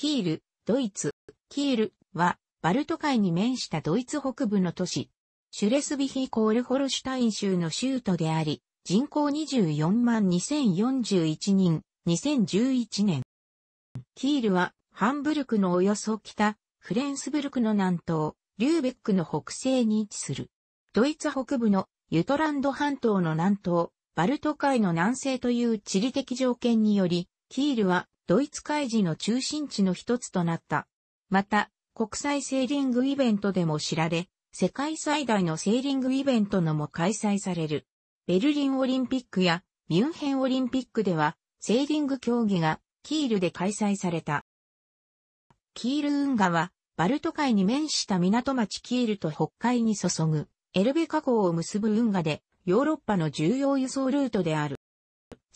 キール、ドイツ。キールは、バルト海に面したドイツ北部の都市。シュレスビヒコールホルシュタイン州の州都であり、人口24万2041人、2011年。キールは、ハンブルクのおよそ北、フレンスブルクの南東、リューベックの北西に位置する。ドイツ北部のユトランド半島の南東、バルト海の南西という地理的条件により、キールはドイツ海事の中心地の一つとなった。また、国際セーリングイベントでも知られ、世界最大のセーリングイベントのも開催される。ベルリンオリンピックやミュンヘンオリンピックでは、セーリング競技がキールで開催された。キール運河は、バルト海に面した港町キールと北海に注ぐ、エルベ河口を結ぶ運河で、ヨーロッパの重要輸送ルートである。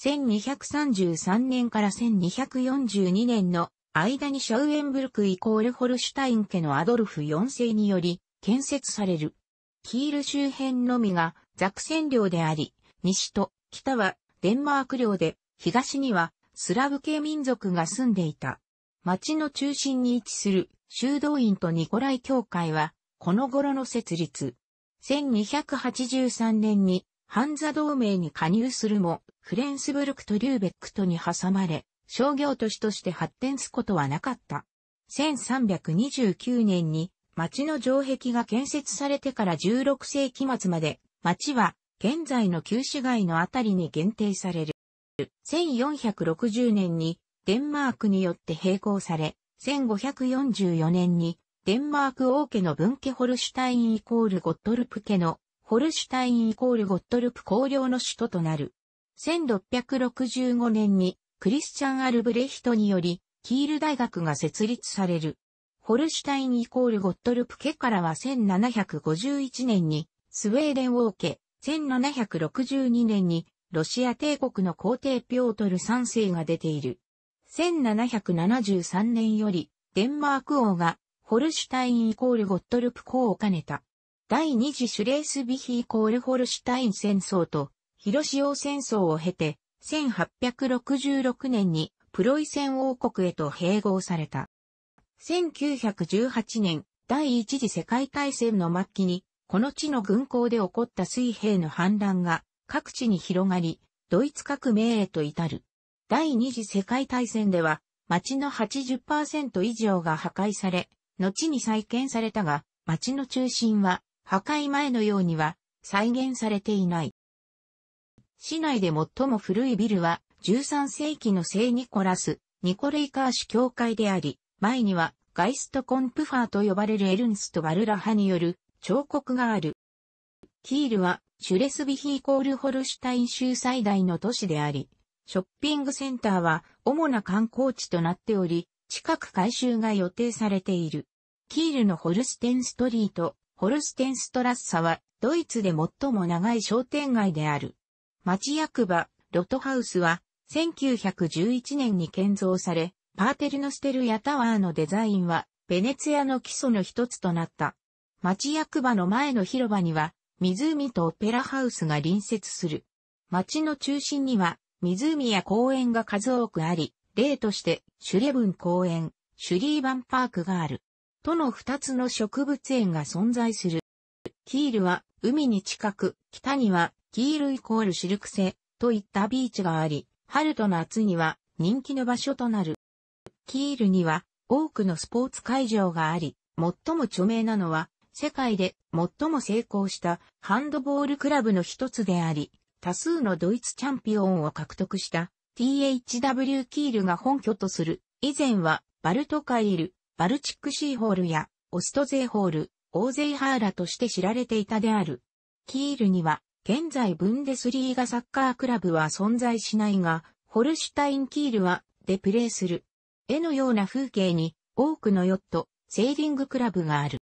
1233年から1242年の間にシャウエンブルクイコールホルシュタイン家のアドルフ4世により建設される。キール周辺のみがザクセン領であり、西と北はデンマーク領で、東にはスラブ系民族が住んでいた。町の中心に位置する修道院とニコライ教会は、この頃の設立。1283年にハンザ同盟に加入するも、フレンスブルクとリューベックとに挟まれ、商業都市として発展すことはなかった。1329年に町の城壁が建設されてから16世紀末まで、町は現在の旧市街のあたりに限定される。1460年にデンマークによって並行され、1544年にデンマーク王家の分家ホルシュタインイコールゴットルプ家のホルシュタインイコールゴットルプ公領の首都となる。1665年にクリスチャン・アルブレヒトにより、キール大学が設立される。ホルシュタインイコールゴットルプ家からは1751年にスウェーデン王家、1762年にロシア帝国の皇帝ピョートル3世が出ている。1773年よりデンマーク王がホルシュタインイコールゴットルプ公を兼ねた第二次シュレースビヒーコールホルシュタイン戦争と、広島戦争を経て、1866年にプロイセン王国へと併合された。1918年、第一次世界大戦の末期に、この地の軍港で起こった水兵の反乱が各地に広がり、ドイツ革命へと至る。第二次世界大戦では、町の80%以上が破壊され、後に再建されたが、町の中心は破壊前のようには再現されていない。市内で最も古いビルは13世紀の聖ニコラス、ニコレイカーシュ教会であり、前にはガイストコンプファーと呼ばれるエルンスト・バルラ派による彫刻がある。キールはシュレスビヒーコールホルシュタイン州最大の都市であり、ショッピングセンターは主な観光地となっており、近く改修が予定されている。キールのホルステンストリート、ホルステンストラッサは、ドイツで最も長い商店街である。町役場、ロトハウスは、1911年に建造され、パーテルのステルやタワーのデザインは、ベネツィアの基礎の一つとなった。町役場の前の広場には、湖とオペラハウスが隣接する。町の中心には、湖や公園が数多くあり、例として、シュレブン公園、シュリーバンパークがある。との二つの植物園が存在する。キールは海に近く、北にはキールイコールシルクセといったビーチがあり、春と夏には人気の場所となる。キールには多くのスポーツ会場があり、最も著名なのは世界で最も成功したハンドボールクラブの一つであり、多数のドイツチャンピオンを獲得した THW キールが本拠とする、以前はバルトカイル、バルチックシーホールやオストゼーホール、オーゼイハーラとして知られていたである。キールには、現在ブンデスリーガサッカークラブは存在しないが、ホルシュタインキールは、でプレーする。絵のような風景に、多くのヨット、セーリングクラブがある。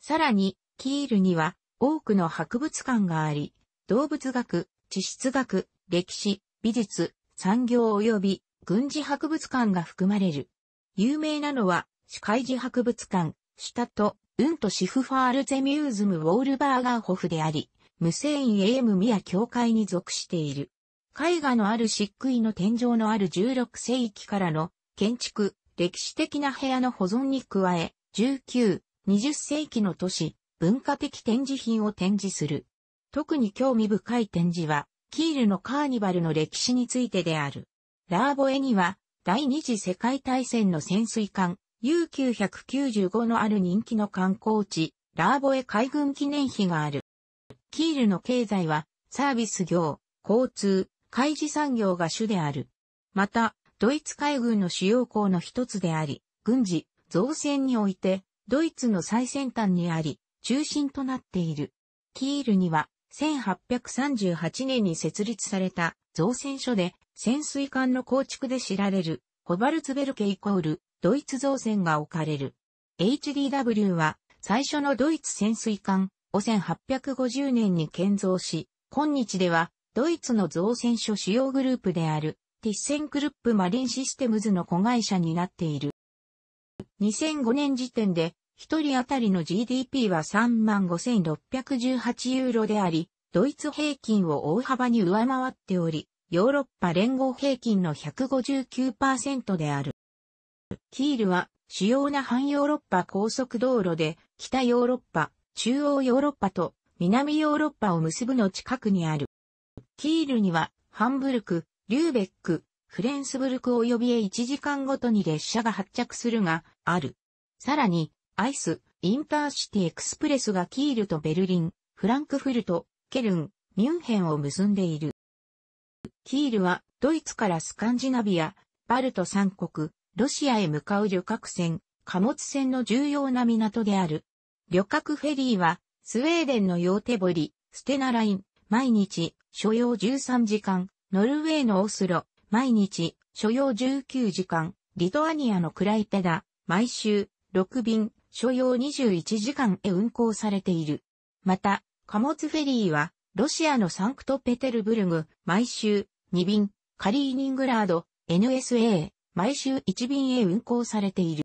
さらに、キールには、多くの博物館があり、動物学、地質学、歴史、美術、産業及び軍事博物館が含まれる。有名なのは、市海寺博物館、シュタト、ウントシフファールゼミューズムウォールバーガーホフであり、無声員。エームミア教会に属している。絵画のある漆喰の天井のある16世紀からの建築、歴史的な部屋の保存に加え、19、20世紀の都市、文化的展示品を展示する。特に興味深い展示は、キールのカーニバルの歴史についてである。ラーボエには、第二次世界大戦の潜水艦 U995 のある人気の観光地、ラーボエ海軍記念碑がある。キールの経済はサービス業、交通、海事産業が主である。また、ドイツ海軍の主要港の一つであり、軍事、造船において、ドイツの最先端にあり、中心となっている。キールには、1838年に設立された造船所で潜水艦の構築で知られるホバルツベルケイコールドイツ造船が置かれる。HDW は最初のドイツ潜水艦を1850年に建造し、今日ではドイツの造船所主要グループであるティッセンクルップマリンシステムズの子会社になっている。2005年時点で一人当たりの GDP は35,618ユーロであり、ドイツ平均を大幅に上回っており、ヨーロッパ連合平均の159%である。キールは主要な反ヨーロッパ高速道路で、北ヨーロッパ、中央ヨーロッパと南ヨーロッパを結ぶの近くにある。キールには、ハンブルク、リューベック、フレンスブルク及び1時間ごとに列車が発着するが、ある。さらに、アイス、インターシティエクスプレスがキールとベルリン、フランクフルト、ケルン、ミュンヘンを結んでいる。キールはドイツからスカンジナビア、バルト三国、ロシアへ向かう旅客船、貨物船の重要な港である。旅客フェリーはスウェーデンのヨーテボリ、ステナライン、毎日、所要13時間、ノルウェーのオスロ、毎日、所要19時間、リトアニアのクライペダ、毎週、6便、所要21時間へ運行されている。また、貨物フェリーは、ロシアのサンクトペテルブルグ、毎週、2便、カリーニングラード、NSA、毎週1便へ運行されている。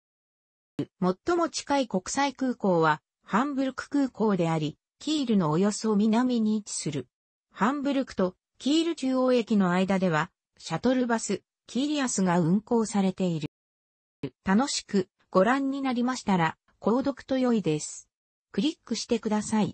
最も近い国際空港は、ハンブルク空港であり、キールのおよそ南に位置する。ハンブルクとキール中央駅の間では、シャトルバス、キーリアスが運行されている。楽しくご覧になりましたら、購読と良いです。クリックしてください。